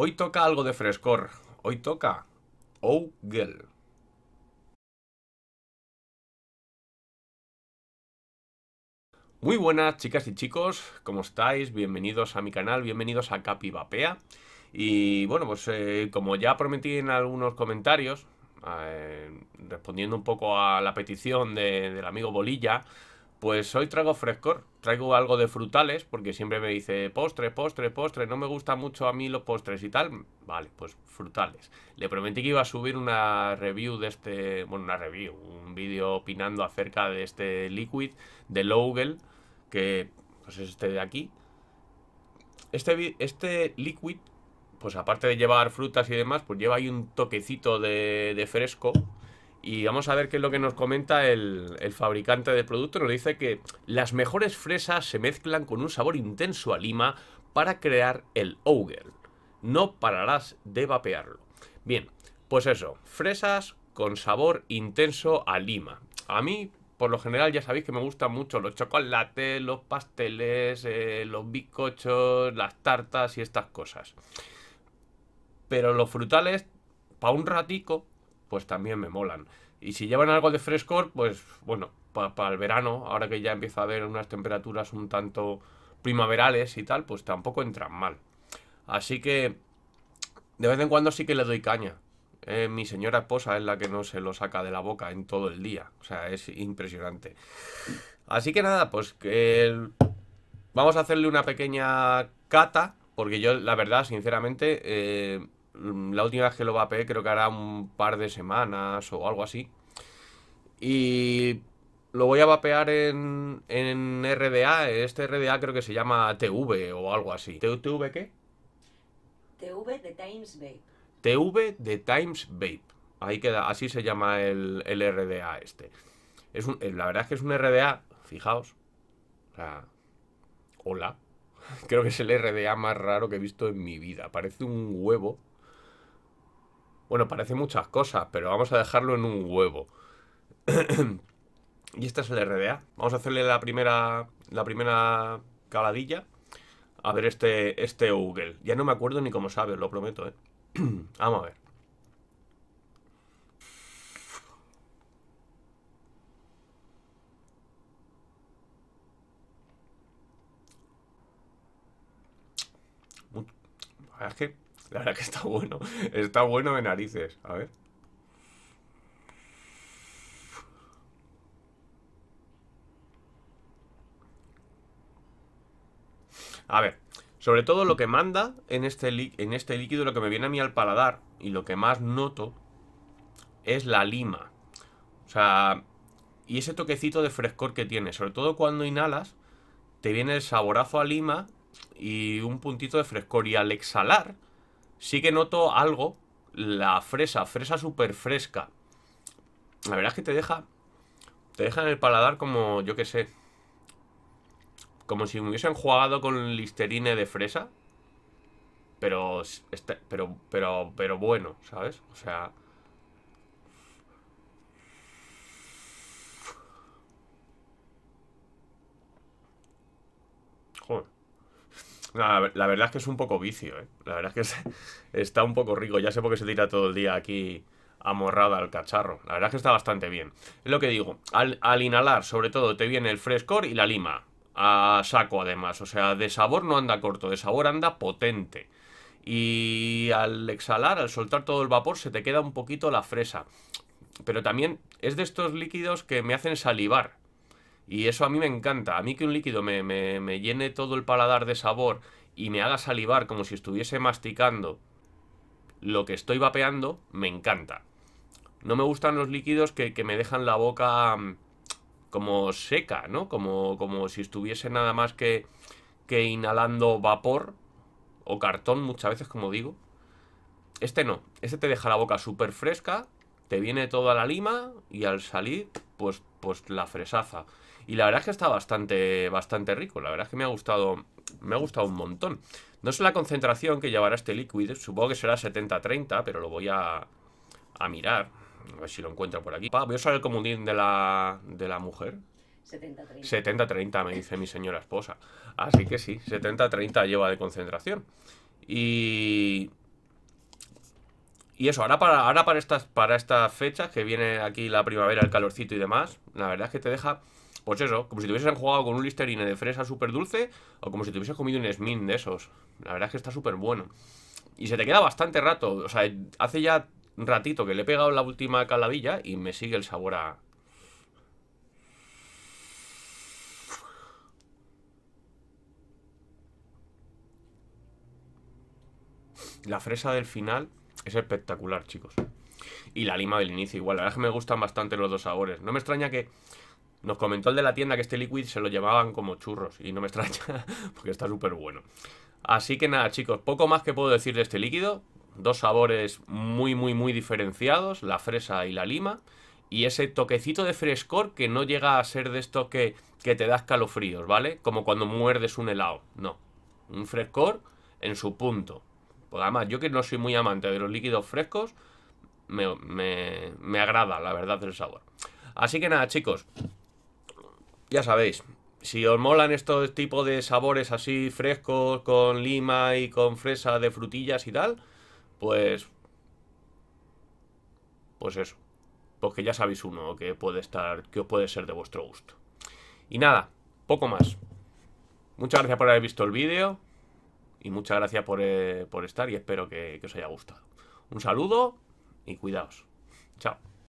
Hoy toca algo de frescor. Hoy toca Oh Girl. Muy buenas chicas y chicos, ¿cómo estáis? Bienvenidos a mi canal, bienvenidos a Capibapea Y bueno, pues eh, como ya prometí en algunos comentarios, eh, respondiendo un poco a la petición del amigo Bolilla, pues hoy traigo frescor, traigo algo de frutales, porque siempre me dice postre, postre, postre, no me gusta mucho a mí los postres y tal. Vale, pues frutales. Le prometí que iba a subir una review de este, bueno, una review, un vídeo opinando acerca de este liquid de Logel que pues es este de aquí. Este, este liquid, pues aparte de llevar frutas y demás, pues lleva ahí un toquecito de, de fresco y vamos a ver qué es lo que nos comenta el, fabricante del producto. Nos dice que las mejores fresas se mezclan con un sabor intenso a lima para crear el Ogre. No pararás de vapearlo. Bien, pues eso, fresas con sabor intenso a lima. A mí, por lo general, ya sabéis que me gustan mucho los chocolates, los pasteles, eh, los bizcochos, las tartas y estas cosas. Pero los frutales, para un ratico, pues también me molan. Y si llevan algo de frescor, pues bueno, para el verano, ahora que ya empieza a haber unas temperaturas un tanto primaverales y tal, pues tampoco entran mal. Así que de vez en cuando sí que le doy caña. Eh, mi señora esposa es la que no se lo saca de la boca en todo el día. O sea, es impresionante. Así que nada, pues vamos a hacerle una pequeña cata, porque yo la verdad, sinceramente, eh, Mm, la última vez que lo vapeé creo que hará un par de semanas o algo así. Y lo voy a vapear en, RDA. Este RDA creo que se llama TV o algo así. ¿TV qué? TV de Times Vape. TV de Times Vape. Ahí queda, así se llama el, RDA este. Es un, eh, la verdad es que es un RDA, fijaos. O sea, hola. Creo que es el RDA más raro que he visto en mi vida. Parece un huevo bueno, parece muchas cosas, pero vamos a dejarlo en un huevo. y este es el RDA. Vamos a hacerle la primera, la primera caladilla. A ver este, este Google. Ya no me acuerdo ni cómo sabe, lo prometo, ¿eh? Vamos a ver. que La verdad que está bueno. Está bueno de narices. A ver. A ver, sobre todo lo que manda en este, en este líquido, lo que me viene a mí al paladar y lo que más noto es la lima. O sea, y ese toquecito de frescor que tiene, sobre todo cuando inhalas, te viene el saborazo a lima y un puntito de frescor. Y al exhalar, sí que noto algo. La fresa, fresa súper fresca. La verdad es que te deja. Te deja en el paladar como, yo qué sé. Como si hubiesen jugado con listerine de fresa. Pero, este, pero, pero, pero bueno, ¿sabes? O sea, La, verdad es que es un poco vicio, ¿eh? La verdad es que está un poco rico. Ya sé por qué se tira todo el día aquí amorrada al cacharro. La verdad es que está bastante bien. Es lo que digo. Al, al inhalar, sobre todo, te viene el frescor y la lima. A saco, además. O sea, de sabor no anda corto, de sabor anda potente. Y al exhalar, al soltar todo el vapor, se te queda un poquito la fresa. Pero también es de estos líquidos que me hacen salivar. Y eso a mí me encanta. A mí que un líquido me, me, me llene todo el paladar de sabor y me haga salivar como si estuviese masticando lo que estoy vapeando, me encanta. No me gustan los líquidos que, me dejan la boca mm, como seca, ¿no? Como, como si estuviese nada más que, que inhalando vapor o cartón muchas veces, como digo. Este no, este te deja la boca súper fresca, te viene toda la lima y al salir, pues, pues la fresaza. Y la verdad es que está bastante, bastante rico. La verdad es que me ha gustado, me ha gustado un montón. No sé la concentración que llevará este líquido. Supongo que será 70-30, pero lo voy a, mirar. A ver si lo encuentro por aquí. voy a usar el comodín de la, de la mujer. 70-30. 70-30, me dice mi señora esposa. Así que sí, 70-30 lleva de concentración. Y. Y eso, ahora para, ahora para estas, para estas fechas que viene aquí la primavera, el calorcito y demás, la verdad es que te deja pues eso, como si te hubiesen jugado con un Listerine de fresa súper dulce o como si te hubieses comido un Smin de esos. La verdad es que está súper bueno. Y se te queda bastante rato. O sea, hace ya un ratito que le he pegado la última caladilla y me sigue el sabor a... La fresa del final es espectacular, chicos. Y la lima del inicio igual. La verdad es que me gustan bastante los dos sabores. No me extraña que nos comentó el de la tienda que este liquid se lo llevaban como churros y no me extraña porque está súper bueno. Así que nada chicos, poco más que puedo decir de este líquido. Dos sabores muy muy muy diferenciados, la fresa y la lima. Y ese toquecito de frescor que no llega a ser de estos que, te das calofríos, ¿vale? Como cuando muerdes un helado, no. Un frescor en su punto. Pues además, yo que no soy muy amante de los líquidos frescos, me, me agrada la verdad el sabor. Así que nada chicos, ya sabéis, si os molan estos tipos de sabores así frescos, con lima y con fresa de frutillas y tal, pues... Pues eso. Porque pues ya sabéis uno que puede estar, que os puede ser de vuestro gusto. Y nada, poco más. Muchas gracias por haber visto el vídeo. Y muchas gracias por, eh, estar y espero que, que os haya gustado. Un saludo y cuidaos. Chao.